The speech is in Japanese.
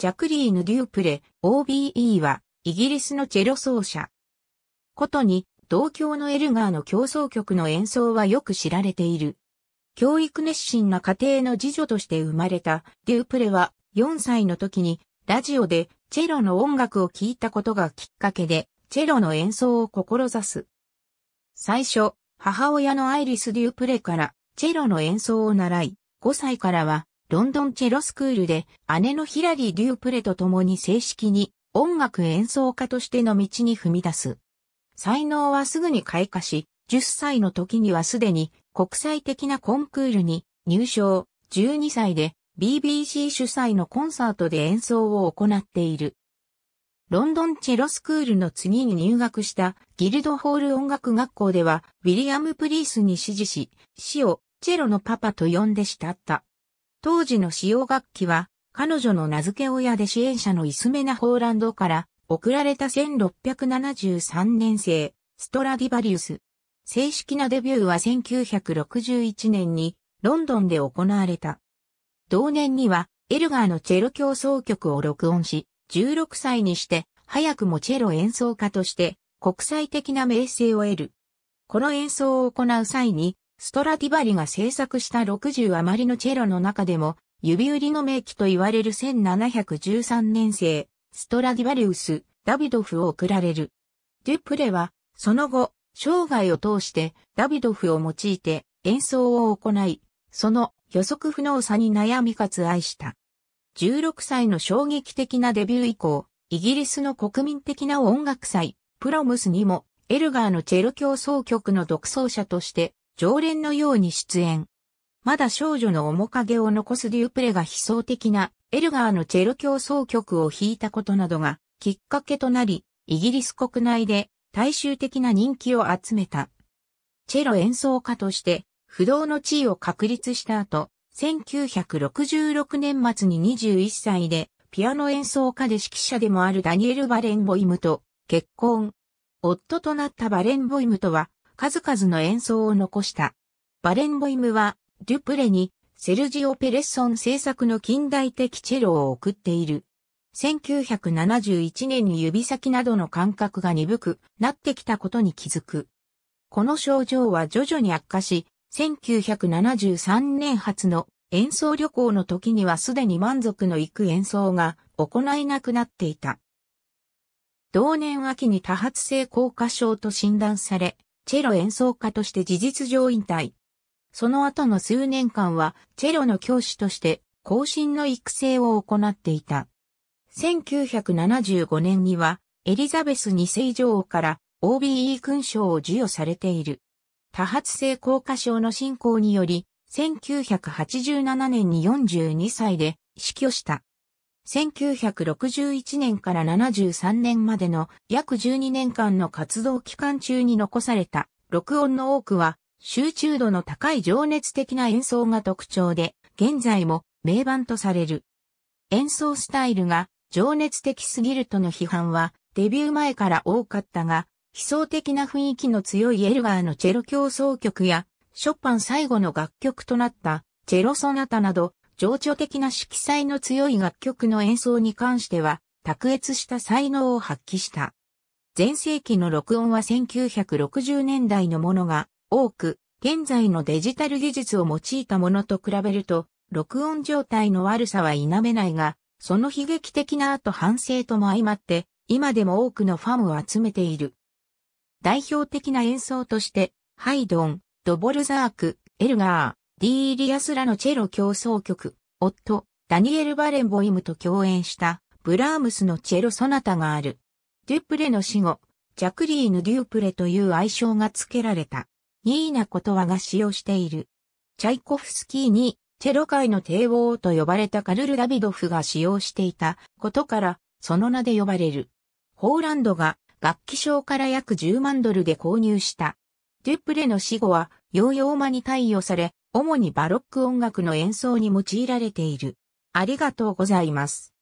ジャクリーヌ・デュープレ、OBE は、イギリスのチェロ奏者。ことに、同郷のエルガーの競争曲の演奏はよく知られている。教育熱心な家庭の次女として生まれたデュープレは、4歳の時に、ラジオでチェロの音楽を聴いたことがきっかけで、チェロの演奏を志す。最初、母親のアイリス・デュープレから、チェロの演奏を習い、5歳からは、ロンドンチェロスクールで姉のヒラリー・デュープレと共に正式に音楽演奏家としての道に踏み出す。才能はすぐに開花し、10歳の時にはすでに国際的なコンクールに入賞、12歳で BBC 主催のコンサートで演奏を行っている。ロンドンチェロスクールの次に入学したギルドホール音楽学校ではウィリアム・プリースに指示し、死をチェロのパパと呼んで慕った。当時の使用楽器は、彼女の名付け親で支援者のイスメナ・ホーランドから送られた1673年生、ストラディバリウス。正式なデビューは1961年にロンドンで行われた。同年にはエルガーのチェロ協奏曲を録音し、16歳にして早くもチェロ演奏家として国際的な名声を得る。この演奏を行う際にストラティバリが制作した60余りのチェロの中でも、指売りの名器と言われる1713年生、ストラディバリウス、ダビドフを贈られる。デュプレは、その後、生涯を通してダビドフを用いて演奏を行い、その予測不能さに悩み割愛した。16歳の衝撃的なデビュー以降、イギリスの国民的な音楽祭、プロムスにも、エルガーのチェロ協奏曲の独奏者として常連のように出演。まだ少女の面影を残すデュープレが悲壮的なエルガーのチェロ競争曲を弾いたことなどがきっかけとなり、イギリス国内で大衆的な人気を集めた。チェロ演奏家として不動の地位を確立した後、1966年末に21歳でピアノ演奏家で指揮者でもあるダニエル・バレンボイムと結婚。夫となったバレンボイムとは数々の演奏を残した。バレンボイムは、デュプレに、セルジオ・ペレッソン制作の近代的チェロを送っている。1971年に指先などの感覚が鈍くなってきたことに気づく。この症状は徐々に悪化し、1973年初の演奏旅行の時にはすでに満足のいく演奏が行えなくなっていた。同年秋に多発性硬化症と診断され、チェロ演奏家として事実上引退。その後の数年間は、チェロの教師として、後進の育成を行っていた。1975年には、エリザベス2世女王から OBE 勲章を授与されている。多発性硬化症の進行により、1987年に42歳で死去した。1961年から73年までの約12年間の活動期間中に残された録音の多くは集中度の高い情熱的な演奏が特徴で現在も名盤とされる。演奏スタイルが情熱的すぎるとの批判はデビュー前から多かったが悲壮的な雰囲気の強いエルガーのチェロ競争曲やショパン最後の楽曲となったチェロソナタなど情緒的な色彩の強い楽曲の演奏に関しては、卓越した才能を発揮した。前世紀の録音は1960年代のものが多く、現在のデジタル技術を用いたものと比べると、録音状態の悪さは否めないが、その悲劇的な後反省とも相まって、今でも多くのファンを集めている。代表的な演奏として、ハイドン、ドボルザーク、エルガー、ディーリアスらのチェロ競争曲、夫、ダニエル・バレンボイムと共演したブラームスのチェロソナタがある。デュプレの死後、ジャクリーヌ・デュープレという愛称が付けられた。ニーナコトワが使用している。チャイコフスキーに、チェロ界の帝王と呼ばれたカルル・ダビドフが使用していたことから、その名で呼ばれる。ホーランドが楽器商から約10万ドルで購入した。デュプレの死後はヨーヨーマに対応され、主にバロック音楽の演奏に用いられている。ありがとうございます。